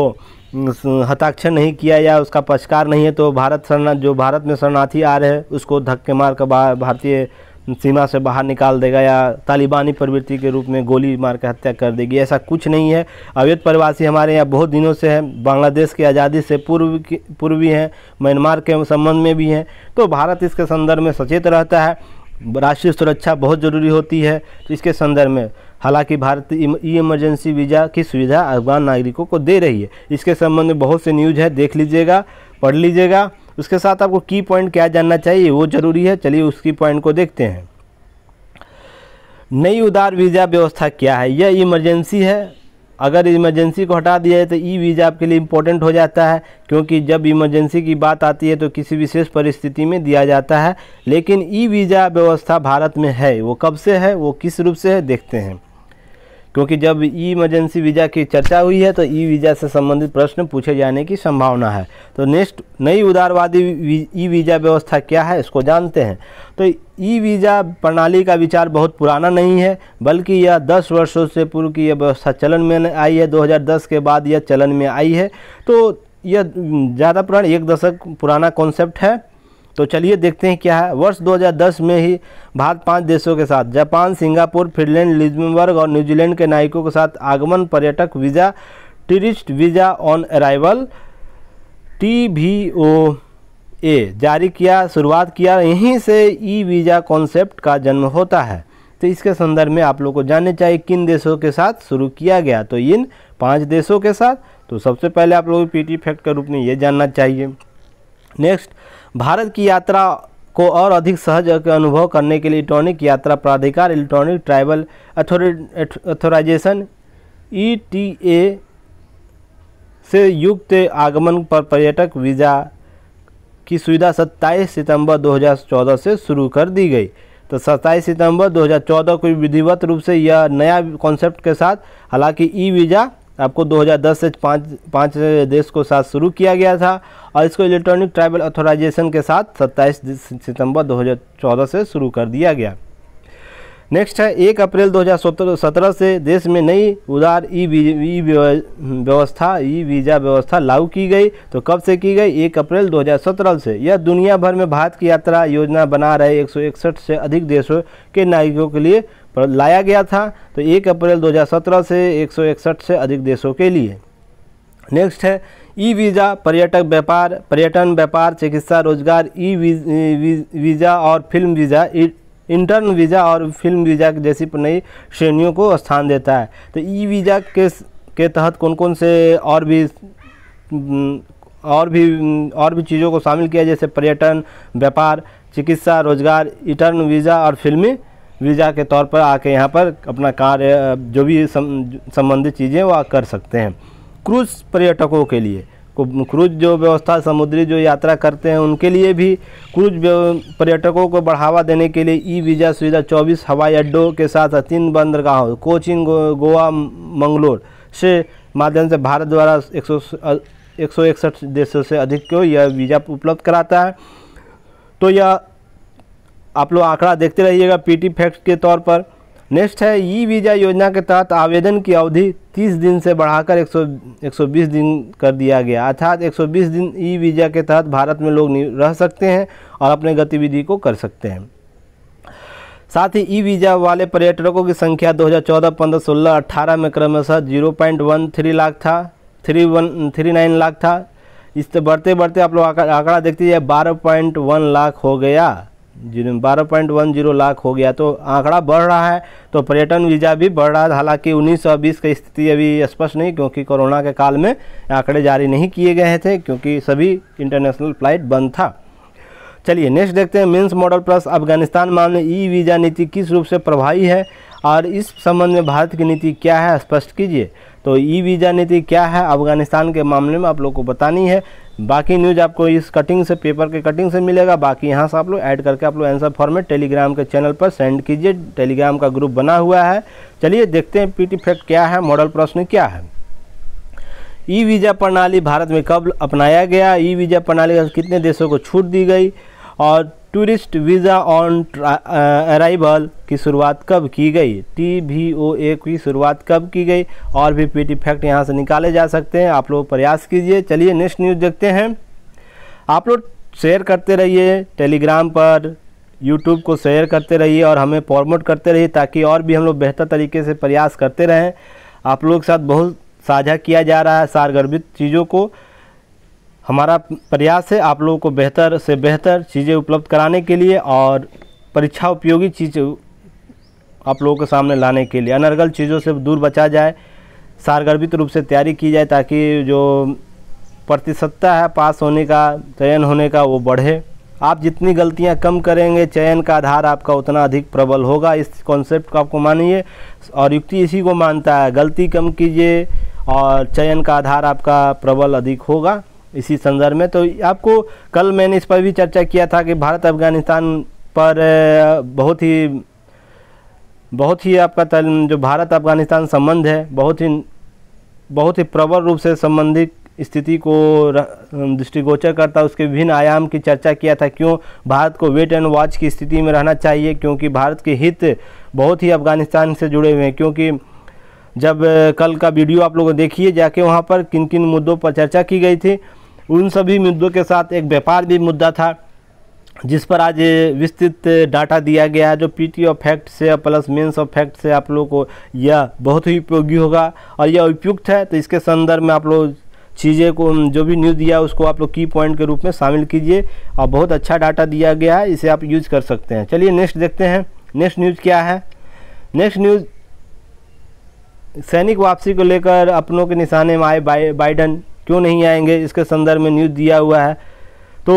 हताक्षर नहीं किया या उसका पक्षकार नहीं है तो भारत शरणार्थ जो भारत में शरणार्थी आ रहे हैं उसको धक्के मार कर भारतीय सीमा से बाहर निकाल देगा या तालिबानी प्रवृत्ति के रूप में गोली मार के हत्या कर देगी ऐसा कुछ नहीं है अवैध प्रवासी हमारे यहाँ बहुत दिनों से हैं बांग्लादेश की आज़ादी से पूर्व पूर्वी हैं म्यांमार के संबंध में भी हैं तो भारत इसके संदर्भ में सचेत रहता है राष्ट्रीय सुरक्षा बहुत ज़रूरी होती है तो इसके संदर्भ में हालांकि भारत ई इमरजेंसी वीज़ा की सुविधा अफगान नागरिकों को दे रही है इसके संबंध में बहुत से न्यूज है देख लीजिएगा पढ़ लीजिएगा उसके साथ आपको की पॉइंट क्या जानना चाहिए वो जरूरी है चलिए उसकी पॉइंट को देखते हैं नई उदार वीज़ा व्यवस्था क्या है यह इमरजेंसी है अगर इमरजेंसी को हटा दिया जाए तो ई वीज़ा आपके लिए इम्पोर्टेंट हो जाता है क्योंकि जब इमरजेंसी की बात आती है तो किसी विशेष परिस्थिति में दिया जाता है लेकिन ई वीज़ा व्यवस्था भारत में है वो कब से है वो किस रूप से है देखते हैं क्योंकि जब ई इमरजेंसी वीज़ा की चर्चा हुई है तो ई वीज़ा से संबंधित प्रश्न पूछे जाने की संभावना है तो नेक्स्ट नई उदारवादी ई वीज़ा व्यवस्था क्या है इसको जानते हैं तो ई वीज़ा प्रणाली का विचार बहुत पुराना नहीं है बल्कि यह 10 वर्षों से पूर्व की यह व्यवस्था चलन में आई है 2010 के बाद यह चलन में आई है तो यह ज़्यादा पुराना एक दशक पुराना कॉन्सेप्ट है तो चलिए देखते हैं क्या है वर्ष 2010 में ही भारत पांच देशों के साथ जापान सिंगापुर फिनलैंड लिजमबर्ग और न्यूजीलैंड के नायकों के साथ आगमन पर्यटक visa tourist visa on arrival T O A जारी किया शुरुआत किया यहीं से ई वीज़ा कॉन्सेप्ट का जन्म होता है तो इसके संदर्भ में आप लोग को जानने चाहिए किन देशों के साथ शुरू किया गया तो इन पाँच देशों के साथ तो सबसे पहले आप लोग पीटी फैक्ट के रूप में ये जानना चाहिए नेक्स्ट भारत की यात्रा को और अधिक सहज अनुभव करने के लिए इलेक्ट्रॉनिक यात्रा प्राधिकार electronic travel authorisation E T A से युक्त आगमन पर पर्यटक वीज़ा की सुविधा 27 सितंबर 2014 से शुरू कर दी गई तो 27 सितंबर 2014 को विधिवत रूप से यह नया कॉन्सेप्ट के साथ हालांकि ई वीज़ा आपको 2010 से पाँच पाँच देश को साथ शुरू किया गया था और इसको इलेक्ट्रॉनिक ट्राइबल अथोराइजेशन के साथ 27 सितंबर 2014 से शुरू कर दिया गया नेक्स्ट है एक अप्रैल 2017 से देश में नई उदार ई व्यवस्था ई वीज़ा व्यवस्था लागू की गई तो कब से की गई एक अप्रैल 2017 से यह दुनिया भर में भारत की यात्रा योजना बना रहे एक से अधिक देशों के नागरिकों के लिए पर लाया गया था तो एक अप्रैल 2017 से एक से अधिक देशों के लिए नेक्स्ट है ई वीज़ा पर्यटक व्यापार पर्यटन व्यापार चिकित्सा रोजगार ई वीज़ा और फिल्म वीज़ा इंटर्न वीज़ा और फिल्म वीज़ा जैसी नई श्रेणियों को स्थान देता है तो ई वीज़ा के के तहत कौन कौन से और भी और भी और भी चीज़ों को शामिल किया जैसे पर्यटन व्यापार चिकित्सा रोजगार इंटर्न वीज़ा और फिल्मी वीज़ा के तौर पर आके यहाँ पर अपना कार्य जो भी संबंधित चीज़ें वह कर सकते हैं क्रूज़ पर्यटकों के लिए क्रूज जो व्यवस्था समुद्री जो यात्रा करते हैं उनके लिए भी क्रूज पर्यटकों को बढ़ावा देने के लिए ई वीज़ा सुविधा 24 हवाई अड्डों के साथ तीन बंदरगाहों कोचिन गो, गोवा मंगलोर से माध्यम से भारत द्वारा एक सौ देशों से अधिक को यह वीज़ा उपलब्ध कराता है तो यह आप लोग आंकड़ा देखते रहिएगा पीटी फैक्ट के तौर पर नेक्स्ट है ई वीज़ा योजना के तहत आवेदन की अवधि 30 दिन से बढ़ाकर 100 120 दिन कर दिया गया अर्थात 120 दिन ई वीज़ा के तहत भारत में लोग रह सकते हैं और अपने गतिविधि को कर सकते हैं साथ ही ई वीज़ा वाले पर्यटकों की संख्या 2014, 15, 16, 18 में क्रमशः थ्री लाख था three one three nine lakh था इससे तो बढ़ते बढ़ते आप लोग आंकड़ा देखते जाए बारह पॉइंट वन लाख हो गया जिनमें बारह पॉइंट वन जीरो लाख हो गया तो आंकड़ा बढ़ रहा है तो पर्यटन वीज़ा भी बढ़ रहा है हालांकि उन्नीस सौ बीस की स्थिति अभी स्पष्ट नहीं क्योंकि कोरोना के काल में आंकड़े जारी नहीं किए गए थे क्योंकि सभी इंटरनेशनल फ्लाइट बंद था चलिए नेक्स्ट देखते हैं मीन्स मॉडल प्लस अफगानिस्तान मामले ई वीज़ा नीति किस रूप से प्रभावी है और इस संबंध में भारत की नीति क्या है स्पष्ट कीजिए तो ई वीज़ा नीति क्या है अफगानिस्तान के मामले में आप लोग को बतानी है बाकी न्यूज़ आपको इस कटिंग से पेपर के कटिंग से मिलेगा बाकी यहाँ से आप लोग ऐड करके आप लोग आंसर फॉर्मेट टेलीग्राम के चैनल पर सेंड कीजिए टेलीग्राम का ग्रुप बना हुआ है चलिए देखते हैं पीटी फैक्ट क्या है मॉडल प्रश्न क्या है ई वीज़ा प्रणाली भारत में कब अपनाया गया ई वीज़ा प्रणाली कितने देशों को छूट दी गई और टूरिस्ट वीज़ा ऑन अराइवल की शुरुआत कब की गई टी वी ओ ए की शुरुआत कब की गई और भी पी टी फैक्ट यहाँ से निकाले जा सकते हैं आप लोग प्रयास कीजिए चलिए नेक्स्ट न्यूज़ देखते हैं आप लोग शेयर करते रहिए टेलीग्राम पर यूट्यूब को शेयर करते रहिए और हमें प्रमोट करते रहिए ताकि और भी हम लोग बेहतर तरीके से प्रयास करते रहें आप लोग के साथ बहुत साझा किया जा रहा है सारगर्भित चीज़ों को हमारा प्रयास है आप लोगों को बेहतर से बेहतर चीज़ें उपलब्ध कराने के लिए और परीक्षा उपयोगी चीज़ आप लोगों के सामने लाने के लिए अनर्गल चीज़ों से दूर बचा जाए सारगर्भित रूप से तैयारी की जाए ताकि जो प्रतिशतता है पास होने का चयन होने का वो बढ़े आप जितनी गलतियां कम करेंगे चयन का आधार आपका उतना अधिक प्रबल होगा इस कॉन्सेप्ट को आपको मानिए और युक्ति इसी को मानता है गलती कम कीजिए और चयन का आधार आपका प्रबल अधिक होगा इसी संदर्भ में तो आपको कल मैंने इस पर भी चर्चा किया था कि भारत अफगानिस्तान पर बहुत ही बहुत ही आपका तल, जो भारत अफगानिस्तान संबंध है बहुत ही बहुत ही प्रबल रूप से संबंधित स्थिति को दृष्टिगोचर करता उसके विभिन्न आयाम की चर्चा किया था क्यों भारत को वेट एंड वॉच की स्थिति में रहना चाहिए क्योंकि भारत के हित बहुत ही अफगानिस्तान से जुड़े हुए हैं क्योंकि जब कल का वीडियो आप लोग देखिए जाके वहाँ पर किन किन मुद्दों पर चर्चा की गई थी उन सभी मुद्दों के साथ एक व्यापार भी मुद्दा था जिस पर आज विस्तृत डाटा दिया गया है जो पीटी ऑफ फैक्ट से प्लस मेंस ऑफ फैक्ट से आप लोगों को यह बहुत ही उपयोगी होगा और यह उपयुक्त है तो इसके संदर्भ में आप लोग चीज़ें को जो भी न्यूज़ दिया उसको आप लोग की पॉइंट के रूप में शामिल कीजिए और बहुत अच्छा डाटा दिया गया है इसे आप यूज कर सकते हैं चलिए नेक्स्ट देखते हैं नेक्स्ट न्यूज़ क्या है नेक्स्ट न्यूज़ सैनिक वापसी को लेकर अपनों के निशाने में आए बाइडन क्यों नहीं आएंगे इसके संदर्भ में न्यूज़ दिया हुआ है तो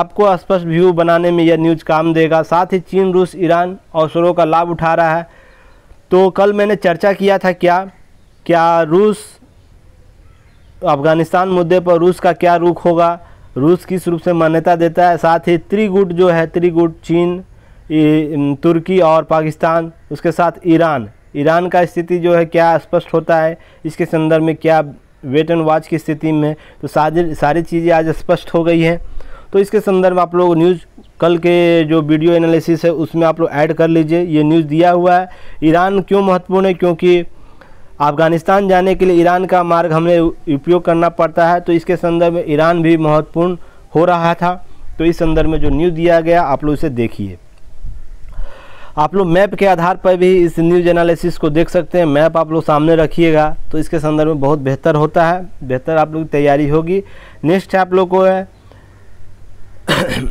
आपको स्पष्ट व्यू बनाने में यह न्यूज़ काम देगा साथ ही चीन रूस ईरान अवसरों का लाभ उठा रहा है तो कल मैंने चर्चा किया था क्या क्या रूस अफ़गानिस्तान मुद्दे पर रूस का क्या रुख होगा रूस किस रूप से मान्यता देता है साथ ही त्रिगुट जो है त्रिगुट चीन तुर्की और पाकिस्तान उसके साथ ईरान ईरान का स्थिति जो है क्या स्पष्ट होता है इसके संदर्भ में क्या वेट एंड वॉच की स्थिति में तो सारी सारी चीज़ें आज स्पष्ट हो गई हैं तो इसके संदर्भ में आप लोग न्यूज़ कल के जो वीडियो एनालिसिस है उसमें आप लोग ऐड कर लीजिए ये न्यूज़ दिया हुआ है ईरान क्यों महत्वपूर्ण है क्योंकि अफगानिस्तान जाने के लिए ईरान का मार्ग हमें उपयोग करना पड़ता है तो इसके संदर्भ में ईरान भी महत्वपूर्ण हो रहा था तो इस संदर्भ में जो न्यूज़ दिया गया आप लोग इसे देखिए आप लोग मैप के आधार पर भी इस न्यूज एनालिसिस को देख सकते हैं मैप आप लोग सामने रखिएगा तो इसके संदर्भ में बहुत बेहतर होता है बेहतर आप लोग की तैयारी होगी नेक्स्ट आप लोग को है *coughs*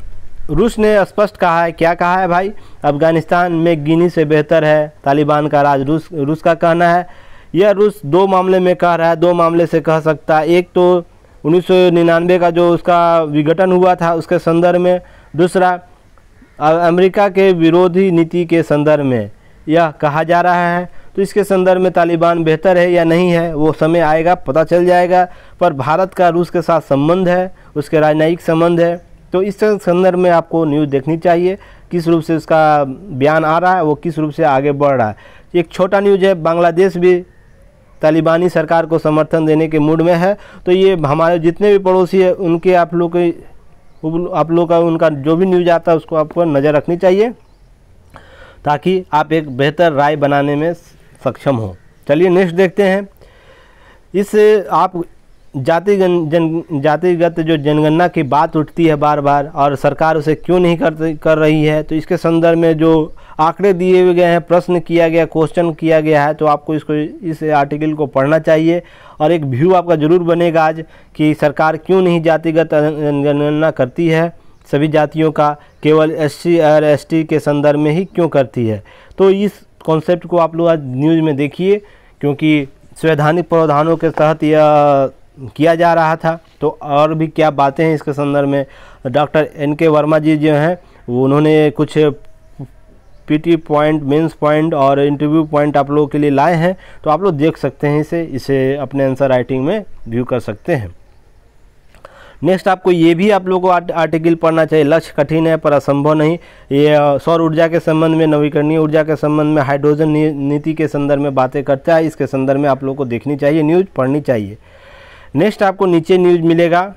रूस ने स्पष्ट कहा है क्या कहा है भाई अफगानिस्तान में गिनी से बेहतर है तालिबान का राज रूस रूस का कहना है यह रूस दो मामले में कह रहा है दो मामले से कह सकता है एक तो उन्नीस का जो उसका विघटन हुआ था उसके संदर्भ में दूसरा अमेरिका के विरोधी नीति के संदर्भ में यह कहा जा रहा है तो इसके संदर्भ में तालिबान बेहतर है या नहीं है वो समय आएगा पता चल जाएगा पर भारत का रूस के साथ संबंध है उसके राजनयिक संबंध है तो इस संदर्भ में आपको न्यूज़ देखनी चाहिए किस रूप से उसका बयान आ रहा है वो किस रूप से आगे बढ़ रहा है एक छोटा न्यूज़ है बांग्लादेश भी तालिबानी सरकार को समर्थन देने के मूड में है तो ये हमारे जितने भी पड़ोसी है उनके आप लोग आप लोग का उनका जो भी न्यूज़ आता है उसको आपको नज़र रखनी चाहिए ताकि आप एक बेहतर राय बनाने में सक्षम हो चलिए नेक्स्ट देखते हैं इस आप जाति जन जातिगत जो जनगणना की बात उठती है बार बार और सरकार उसे क्यों नहीं कर कर रही है तो इसके संदर्भ में जो आंकड़े दिए हुए गए हैं प्रश्न किया गया क्वेश्चन किया गया है तो आपको इसको इस आर्टिकल को पढ़ना चाहिए और एक व्यू आपका ज़रूर बनेगा आज कि सरकार क्यों नहीं जातिगत जनगणना करती है सभी जातियों का केवल एस सी और एस के संदर्भ में ही क्यों करती है तो इस कॉन्सेप्ट को आप लोग आज न्यूज़ में देखिए क्योंकि संवैधानिक प्रावधानों के तहत यह किया जा रहा था तो और भी क्या बातें हैं इसके संदर्भ में डॉक्टर एन के वर्मा जी जो हैं उन्होंने कुछ पीटी पॉइंट मेंस पॉइंट और इंटरव्यू पॉइंट आप लोगों के लिए लाए हैं तो आप लोग देख सकते हैं इसे इसे अपने आंसर राइटिंग में व्यू कर सकते हैं नेक्स्ट आपको ये भी आप लोगों को आर्टिकल पढ़ना चाहिए लक्ष्य कठिन है पर असंभव नहीं ये सौर ऊर्जा के संबंध में नवीकरणीय ऊर्जा के संबंध में हाइड्रोजन नीति के संदर्भ में बातें करता है इसके संदर्भ में आप लोगों को देखनी चाहिए न्यूज़ पढ़नी चाहिए नेक्स्ट आपको नीचे न्यूज मिलेगा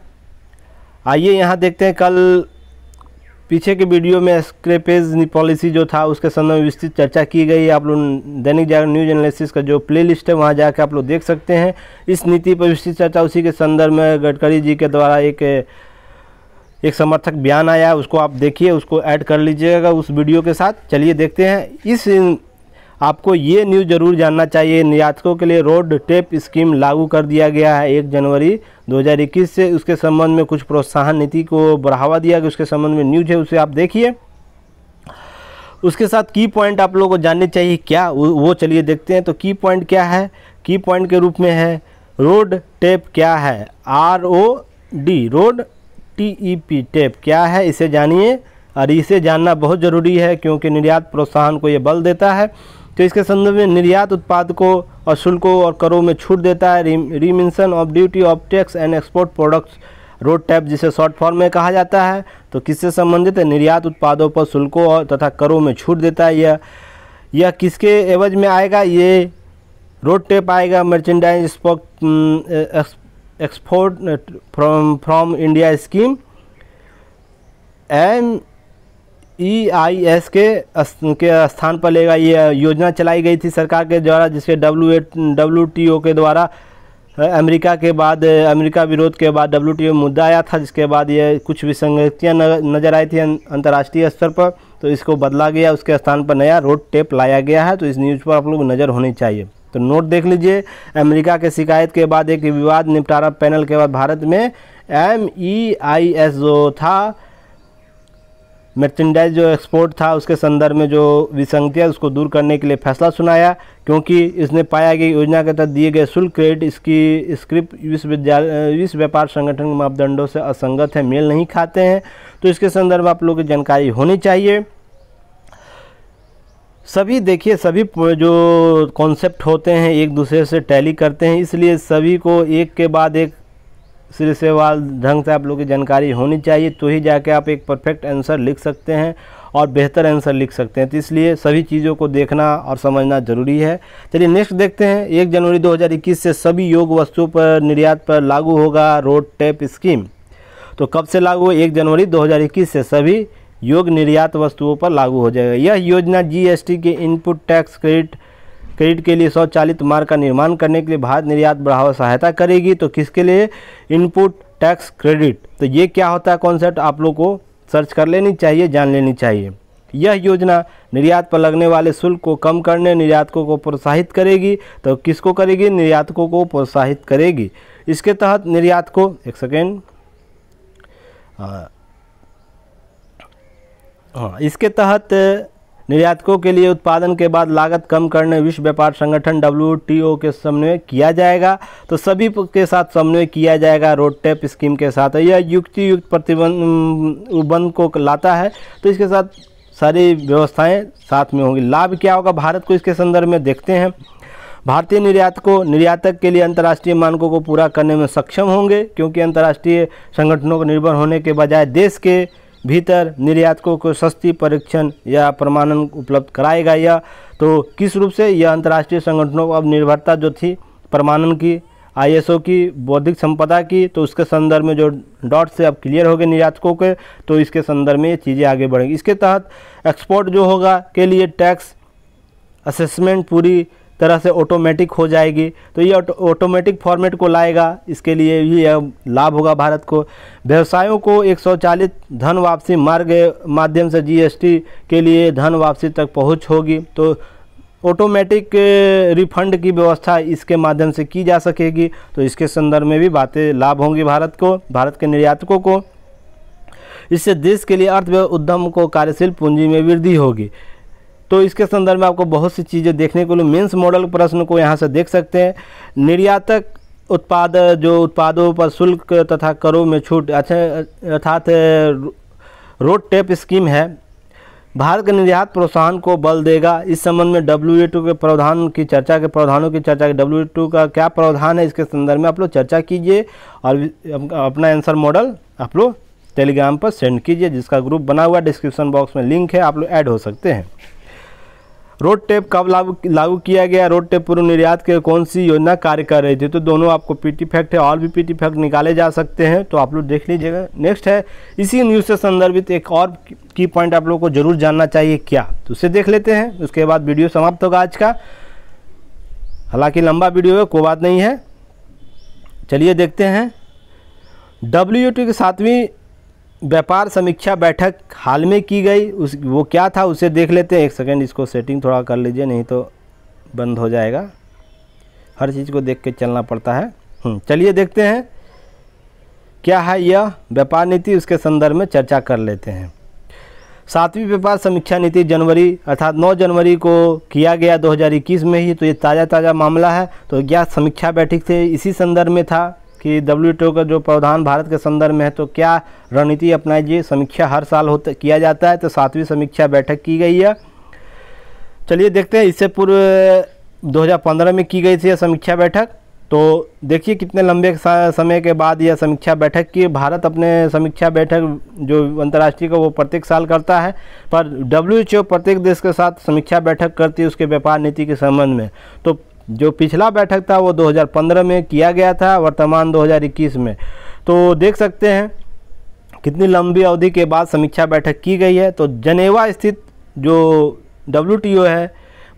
आइए यहाँ देखते हैं कल पीछे के वीडियो में स्क्रेपेज पॉलिसी जो था उसके संबंध में विस्तृत चर्चा की गई है आप लोग दैनिक जागरण न्यूज एनालिसिस का जो प्लेलिस्ट है वहाँ जाकर आप लोग देख सकते हैं इस नीति पर विस्तृत चर्चा उसी के संदर्भ में गडकरी जी के द्वारा एक एक समर्थक बयान आया उसको आप देखिए उसको ऐड कर लीजिएगा उस वीडियो के साथ चलिए देखते हैं इस आपको ये न्यूज़ ज़रूर जानना चाहिए निर्यातकों के लिए रोड टेप स्कीम लागू कर दिया गया है एक जनवरी 2021 से उसके संबंध में कुछ प्रोत्साहन नीति को बढ़ावा दिया गया उसके संबंध में न्यूज है उसे आप देखिए उसके साथ की पॉइंट आप लोगों को जानने चाहिए क्या वो चलिए देखते हैं तो की पॉइंट क्या है की पॉइंट के रूप में है रोड टेप क्या है R O D road T E P tape क्या है इसे जानिए और इसे जानना बहुत ज़रूरी है क्योंकि निर्यात प्रोत्साहन को ये बल देता है तो इसके संदर्भ में निर्यात उत्पादकों और शुल्कों और करों में छूट देता है remission of duty of tax and export products road tap जिसे शॉर्ट फॉर्म में कहा जाता है तो किससे संबंधित है निर्यात उत्पादों पर शुल्कों और तथा करों में छूट देता है यह यह किसके एवज में आएगा ये रोड टैप आएगा merchandise export export from from India scheme and E I S के के स्थान पर लेगा ये योजना चलाई गई थी सरकार के द्वारा जिसके डब्ल्यू डब्ल्यू टी ओ के द्वारा अमेरिका के बाद अमेरिका विरोध के बाद डब्ल्यू टी ओ मुद्दा आया था जिसके बाद ये कुछ विसंगतियाँ नज़र आई थी अं, अंतर्राष्ट्रीय स्तर पर तो इसको बदला गया उसके स्थान पर नया रोड टेप लाया गया है तो इस न्यूज़ पर आप लोग नज़र होनी चाहिए तो नोट देख लीजिए अमेरिका के शिकायत के बाद एक विवाद निपटारा पैनल के बाद भारत में एम ई आई एस जो था मर्चेंडाइज जो एक्सपोर्ट था उसके संदर्भ में जो विसंगतियाँ उसको दूर करने के लिए फैसला सुनाया क्योंकि इसने पाया कि योजना के तहत दिए गए शुल्क क्रेडिट इसकी स्क्रिप्ट विश्वविद्यालय विश्व व्यापार संगठन के मापदंडों से असंगत है मेल नहीं खाते हैं तो इसके संदर्भ में आप लोगों की जानकारी होनी चाहिए सभी देखिए सभी जो कॉन्सेप्ट होते हैं एक दूसरे से टैली करते हैं इसलिए सभी को एक के बाद एक वाल ढंग से आप लोग की जानकारी होनी चाहिए तो ही जाके आप एक परफेक्ट आंसर लिख सकते हैं और बेहतर आंसर लिख सकते हैं तो इसलिए सभी चीज़ों को देखना और समझना जरूरी है चलिए नेक्स्ट देखते हैं एक जनवरी 2021 से सभी योग वस्तुओं पर निर्यात पर लागू होगा रोड टैप स्कीम तो कब से लागू हो एक जनवरी 2021 से सभी योग निर्यात वस्तुओं पर लागू हो जाएगा यह योजना जी के इनपुट टैक्स क्रेडिट क्रेडिट के लिए स्वचालित मार्ग का निर्माण करने के लिए भारत निर्यात बढ़ावा सहायता करेगी तो किसके लिए इनपुट टैक्स क्रेडिट तो ये क्या होता है कॉन्सेप्ट आप लोग को सर्च कर लेनी चाहिए जान लेनी चाहिए यह योजना निर्यात पर लगने वाले शुल्क को कम करने निर्यातकों को प्रोत्साहित करेगी तो किसको करेगी निर्यातकों को प्रोत्साहित करेगी इसके तहत निर्यात को एक सेकेंड हाँ इसके तहत निर्यातकों के लिए उत्पादन के बाद लागत कम करने विश्व व्यापार संगठन डब्ल्यू के समन्वय किया जाएगा तो सभी के साथ समन्वय किया जाएगा रोड टैप स्कीम के साथ तो यह युक्ति युक्त प्रतिबंध को लाता है तो इसके साथ सारी व्यवस्थाएं साथ में होंगी लाभ क्या होगा भारत को इसके संदर्भ में देखते हैं भारतीय निर्यातकों निर्यातक के लिए अंतर्राष्ट्रीय मानकों को पूरा करने में सक्षम होंगे क्योंकि अंतर्राष्ट्रीय संगठनों को निर्भर होने के बजाय देश के भीतर निर्यातकों को सस्ती परीक्षण या प्रमाणन उपलब्ध कराएगा यह तो किस रूप से यह अंतर्राष्ट्रीय संगठनों को अब निर्भरता जो थी प्रमाणन की आईएसओ की बौद्धिक संपदा की तो उसके संदर्भ में जो डॉट से अब क्लियर हो गए निर्यातकों के तो इसके संदर्भ में ये चीज़ें आगे बढ़ेंगी इसके तहत एक्सपोर्ट जो होगा के लिए टैक्स असेसमेंट पूरी तरह से ऑटोमेटिक हो जाएगी तो ये ऑटोमेटिक फॉर्मेट को लाएगा इसके लिए भी लाभ होगा भारत को व्यवसायों को एक स्वचालित धन वापसी मार्ग माध्यम से जीएसटी के लिए धन वापसी तक पहुंच होगी तो ऑटोमेटिक रिफंड की व्यवस्था इसके माध्यम से की जा सकेगी तो इसके संदर्भ में भी बातें लाभ होंगी भारत को भारत के निर्यातकों को इससे देश के लिए अर्थ उद्यम को कार्यशील पूंजी में वृद्धि होगी तो इसके संदर्भ में आपको बहुत सी चीज़ें देखने को मेन्स मॉडल प्रश्न को यहाँ से देख सकते हैं निर्यातक उत्पाद जो उत्पादों पर शुल्क तथा करों में छूट अच्छा अर्थात रोड टेप स्कीम है भारत के निर्यात प्रोत्साहन को बल देगा इस संबंध में डब्ल्यू के प्रावधान की चर्चा के प्रावधानों की चर्चा डब्ल्यू का क्या प्रावधान है इसके संदर्भ में आप लोग चर्चा कीजिए और अपना आंसर मॉडल आप लोग टेलीग्राम पर सेंड कीजिए जिसका ग्रुप बना हुआ डिस्क्रिप्शन बॉक्स में लिंक है आप लोग ऐड हो सकते हैं रोड टेप कब लागू लागू किया गया रोड टेप पूर्व निर्यात के कौन सी योजना कार्य कर रही थी तो दोनों आपको पीटी फैक्ट है और भी पीटी फैक्ट निकाले जा सकते हैं तो आप लोग देख लीजिएगा नेक्स्ट है इसी न्यूज़ से संदर्भित एक और की पॉइंट आप लोगों को जरूर जानना चाहिए क्या तो उसे देख लेते हैं उसके बाद वीडियो समाप्त होगा आज का हालांकि लंबा वीडियो है कोई बात नहीं है चलिए देखते हैं डब्ल्यू के सातवीं व्यापार समीक्षा बैठक हाल में की गई उस वो क्या था उसे देख लेते हैं एक सेकेंड इसको सेटिंग थोड़ा कर लीजिए नहीं तो बंद हो जाएगा हर चीज़ को देख के चलना पड़ता है हम्म, चलिए देखते हैं क्या है यह व्यापार नीति उसके संदर्भ में चर्चा कर लेते हैं सातवीं व्यापार समीक्षा नीति जनवरी अर्थात 9 जनवरी को किया गया 2021 में ही तो ये ताज़ा ताज़ा मामला है तो यह समीक्षा बैठक से इसी संदर्भ में था कि डब्ल्यू का जो प्रावधान भारत के संदर्भ में है तो क्या रणनीति अपनाई जी समीक्षा हर साल होता किया जाता है तो सातवीं समीक्षा बैठक की गई है चलिए देखते हैं इससे पूर्व 2015 में की गई थी यह समीक्षा बैठक तो देखिए कितने लंबे समय के बाद यह समीक्षा बैठक की भारत अपने समीक्षा बैठक जो अंतर्राष्ट्रीय का वो प्रत्येक साल करता है पर डब्ल्यू प्रत्येक देश के साथ समीक्षा बैठक करती है उसके व्यापार नीति के संबंध में तो जो पिछला बैठक था वो 2015 में किया गया था वर्तमान 2021 में तो देख सकते हैं कितनी लंबी अवधि के बाद समीक्षा बैठक की गई है तो जनेवा स्थित जो डब्ल्यू है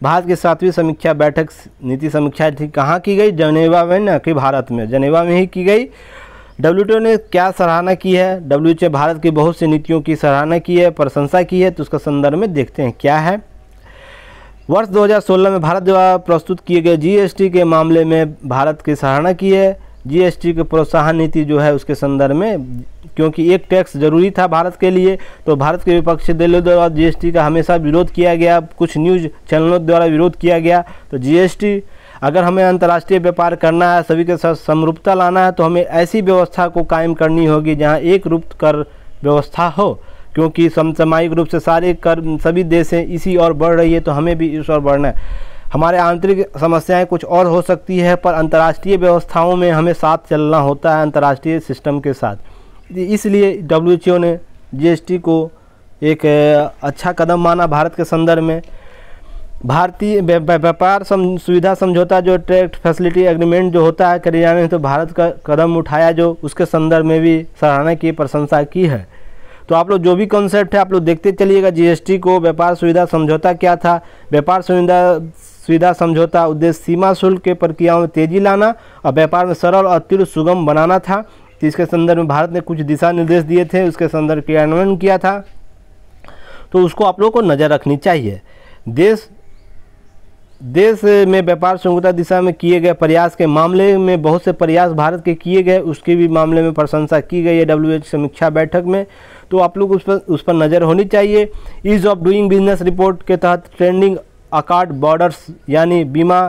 भारत की सातवीं समीक्षा बैठक नीति समीक्षा थी कहाँ की गई जनेवा में न कि भारत में जनेवा में ही की गई डब्ल्यू ने क्या सराहना की है डब्ल्यू भारत की बहुत सी नीतियों की सराहना की है प्रशंसा की है तो उसका संदर्भ में देखते हैं क्या है वर्ष 2016 में भारत द्वारा प्रस्तुत किए गए जीएसटी के मामले में भारत की सराहना की है जीएसटी के प्रोत्साहन नीति जो है उसके संदर्भ में क्योंकि एक टैक्स जरूरी था भारत के लिए तो भारत के विपक्षी दलों द्वारा जीएसटी का हमेशा विरोध किया गया कुछ न्यूज चैनलों द्वारा विरोध किया गया तो जीएसटी अगर हमें अंतर्राष्ट्रीय व्यापार करना है सभी के साथ समरूपता लाना है तो हमें ऐसी व्यवस्था को कायम करनी होगी जहाँ एक रूप कर व्यवस्था हो क्योंकि समसामायिक रूप से सारे कर सभी देशें इसी ओर बढ़ रही है तो हमें भी इस ओर बढ़ना है हमारे आंतरिक समस्याएं कुछ और हो सकती है पर अंतर्राष्ट्रीय व्यवस्थाओं में हमें साथ चलना होता है अंतर्राष्ट्रीय सिस्टम के साथ इसलिए डब्ल्यू ने जी को एक अच्छा कदम माना भारत के संदर्भ में भारतीय व्यापार सम, सुविधा समझौता जो ट्रेड फैसिलिटी एग्रीमेंट जो होता है करियाने तो भारत का कदम उठाया जो उसके संदर्भ में भी सराहना की प्रशंसा की है तो आप लोग जो भी कॉन्सेप्ट है आप लोग देखते चलिएगा जीएसटी को व्यापार सुविधा समझौता क्या था व्यापार सुविधा सुविधा समझौता उद्देश्य सीमा शुल्क के प्रक्रियाओं में तेजी लाना और व्यापार में सरल और तीव्र सुगम बनाना था तो इसके संदर्भ में भारत ने कुछ दिशा निर्देश दिए थे उसके संदर्भ क्रियान्वयन किया था तो उसको आप लोगों को नज़र रखनी चाहिए देश देश में व्यापार संहिता दिशा में किए गए प्रयास के मामले में बहुत से प्रयास भारत के किए गए उसके भी मामले में प्रशंसा की गई है डब्ल्यू समीक्षा बैठक में तो आप लोग उस पर उस पर नज़र होनी चाहिए ease of doing business report के तहत ट्रेंडिंग अकार्ड बॉर्डर्स यानी बीमा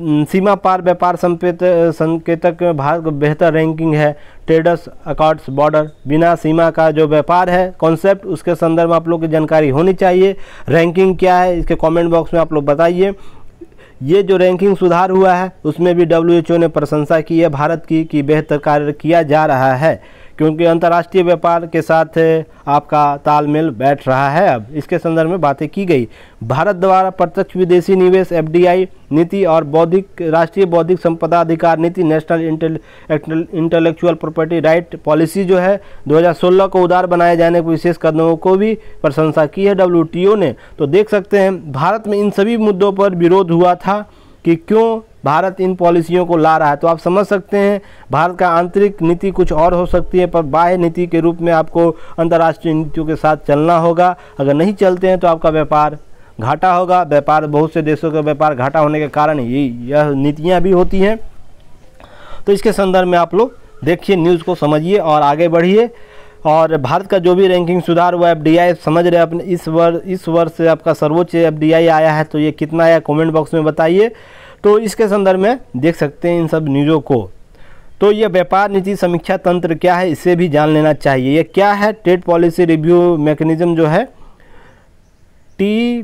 सीमा पार व्यापार संकेतक भारत बेहतर रैंकिंग है ट्रेडर्स अकाउंट्स बॉर्डर बिना सीमा का जो व्यापार है कॉन्सेप्ट उसके संदर्भ में आप लोग की जानकारी होनी चाहिए रैंकिंग क्या है इसके कमेंट बॉक्स में आप लोग बताइए ये जो रैंकिंग सुधार हुआ है उसमें भी डब्ल्यूएचओ ने प्रशंसा की है भारत की कि बेहतर कार्य किया जा रहा है क्योंकि अंतर्राष्ट्रीय व्यापार के साथ आपका तालमेल बैठ रहा है अब इसके संदर्भ में बातें की गई भारत द्वारा प्रत्यक्ष विदेशी निवेश एफडीआई नीति और बौद्धिक राष्ट्रीय बौद्धिक संपदा अधिकार नीति national intellectual property right policy जो है 2016 को उदार बनाए जाने के विशेष कदमों को भी प्रशंसा की है डब्ल्यू ने तो देख सकते हैं भारत में इन सभी मुद्दों पर विरोध हुआ था कि क्यों भारत इन पॉलिसियों को ला रहा है तो आप समझ सकते हैं भारत का आंतरिक नीति कुछ और हो सकती है पर बाह्य नीति के रूप में आपको अंतर्राष्ट्रीय नीतियों के साथ चलना होगा अगर नहीं चलते हैं तो आपका व्यापार घाटा होगा व्यापार बहुत से देशों का व्यापार घाटा होने के कारण ये यह नीतियाँ भी होती हैं तो इसके संदर्भ में आप लोग देखिए न्यूज़ को समझिए और आगे बढ़िए और भारत का जो भी रैंकिंग सुधार हुआ एफ समझ रहे अपने इस वर्ष इस वर्ष से आपका सर्वोच्च एफ आया है तो ये कितना आया कमेंट बॉक्स में बताइए तो इसके संदर्भ में देख सकते हैं इन सब न्यूज़ों को तो यह व्यापार नीति समीक्षा तंत्र क्या है इसे भी जान लेना चाहिए यह क्या है ट्रेड पॉलिसी रिव्यू मैकेनिज्म जो है T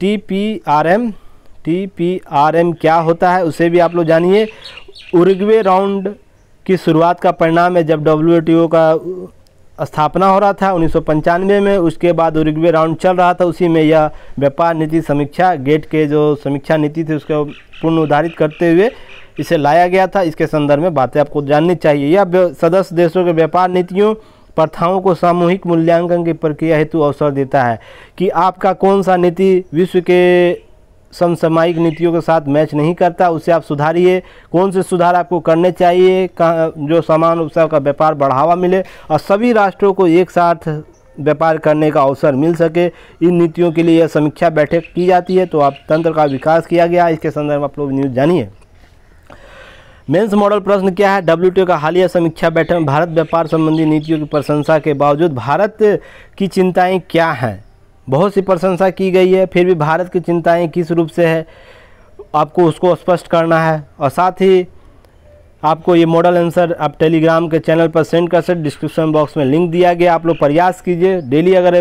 T P R M T P R M क्या होता है उसे भी आप लोग जानिए उर्गवे राउंड की शुरुआत का परिणाम है जब डब्ल्यू का स्थापना हो रहा था उन्नीस में उसके बाद उरुग्वे राउंड चल रहा था उसी में यह व्यापार नीति समीक्षा गेट के जो समीक्षा नीति थी उसको पुनरुद्धारित करते हुए इसे लाया गया था इसके संदर्भ में बातें आपको जाननी चाहिए यह सदस्य देशों के व्यापार नीतियों प्रथाओं को सामूहिक मूल्यांकन की प्रक्रिया हेतु अवसर देता है कि आपका कौन सा नीति विश्व के समसामयिक नीतियों के साथ मैच नहीं करता उसे आप सुधारिए कौन से सुधार आपको करने चाहिए कहाँ जो सामान उपसा का व्यापार बढ़ावा मिले और सभी राष्ट्रों को एक साथ व्यापार करने का अवसर मिल सके इन नीतियों के लिए यह समीक्षा बैठक की जाती है तो आप तंत्र का विकास किया गया इसके संदर्भ में आप लोग न्यूज़ जानिए मेंस मॉडल प्रश्न क्या है डब्ल्यू का हालिया समीक्षा बैठक में भारत व्यापार संबंधी नीतियों की प्रशंसा के बावजूद भारत की चिंताएं क्या हैं बहुत सी प्रशंसा की गई है फिर भी भारत की चिंताएं किस रूप से है आपको उसको स्पष्ट करना है और साथ ही आपको ये मॉडल आंसर आप टेलीग्राम के चैनल पर सेंड कर सकते डिस्क्रिप्शन बॉक्स में लिंक दिया गया आप लोग प्रयास कीजिए डेली अगर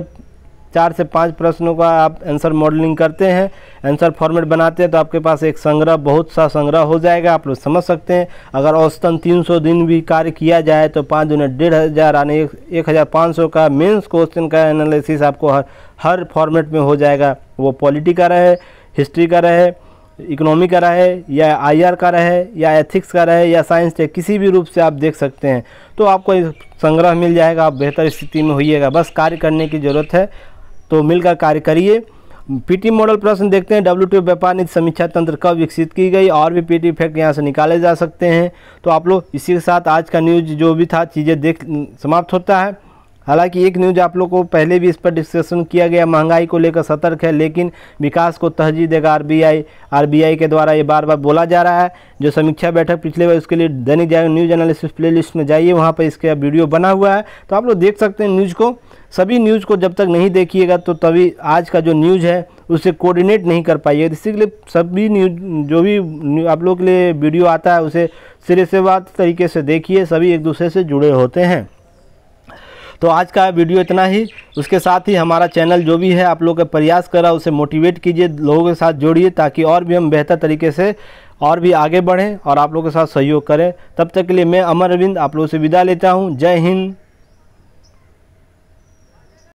चार से पाँच प्रश्नों का आप आंसर मॉडलिंग करते हैं आंसर फॉर्मेट बनाते हैं तो आपके पास एक संग्रह बहुत सा संग्रह हो जाएगा आप लोग समझ सकते हैं अगर औसतन 300 दिन भी कार्य किया जाए तो पाँच दिन डेढ़ हज़ार यानी एक हज़ार पाँच सौ का मेंस क्वेश्चन का एनालिसिस आपको हर हर फॉर्मेट में हो जाएगा वो पॉलिटी का रहे हिस्ट्री का रहे इकोनॉमी का रहे या आई का रहे या एथिक्स का रहे या साइंस के किसी भी रूप से आप देख सकते हैं तो आपको संग्रह मिल जाएगा आप बेहतर स्थिति में होइएगा बस कार्य करने की ज़रूरत है तो मिलकर कार्य करिए पीटी मॉडल प्रश्न देखते हैं डब्ल्यू व्यापार नीति समीक्षा तंत्र कब विकसित की गई और भी पीटी फैक्ट यहाँ से निकाले जा सकते हैं तो आप लोग इसी के साथ आज का न्यूज जो भी था चीज़ें देख समाप्त होता है हालांकि एक न्यूज आप लोग को पहले भी इस पर डिस्कशन किया गया महंगाई को लेकर सतर्क है लेकिन विकास को तहजीह देगा आरबीआई आरबीआई के द्वारा ये बार बार बोला जा रहा है जो समीक्षा बैठक पिछले बार उसके लिए दैनिक जागरण न्यूज एनालिसिस प्लेलिस्ट में जाइए वहाँ पर इसका वीडियो बना हुआ है तो आप लोग देख सकते हैं न्यूज़ को सभी न्यूज़ को जब तक नहीं देखिएगा तो तभी आज का जो न्यूज़ है उसे कोऑर्डिनेट नहीं कर पाइएगा इसी के लिए सभी न्यूज जो भी न्यूज, आप लोग के लिए वीडियो आता है उसे सिरे से बात तरीके से देखिए सभी एक दूसरे से जुड़े होते हैं तो आज का वीडियो इतना ही उसके साथ ही हमारा चैनल जो भी है आप लोग का प्रयास करा उसे मोटिवेट कीजिए लोगों के साथ जोड़िए ताकि और भी हम बेहतर तरीके से और भी आगे बढ़ें और आप लोगों के साथ सहयोग करें तब तक के लिए मैं अमर अरविंद आप लोगों से विदा लेता हूँ जय हिंद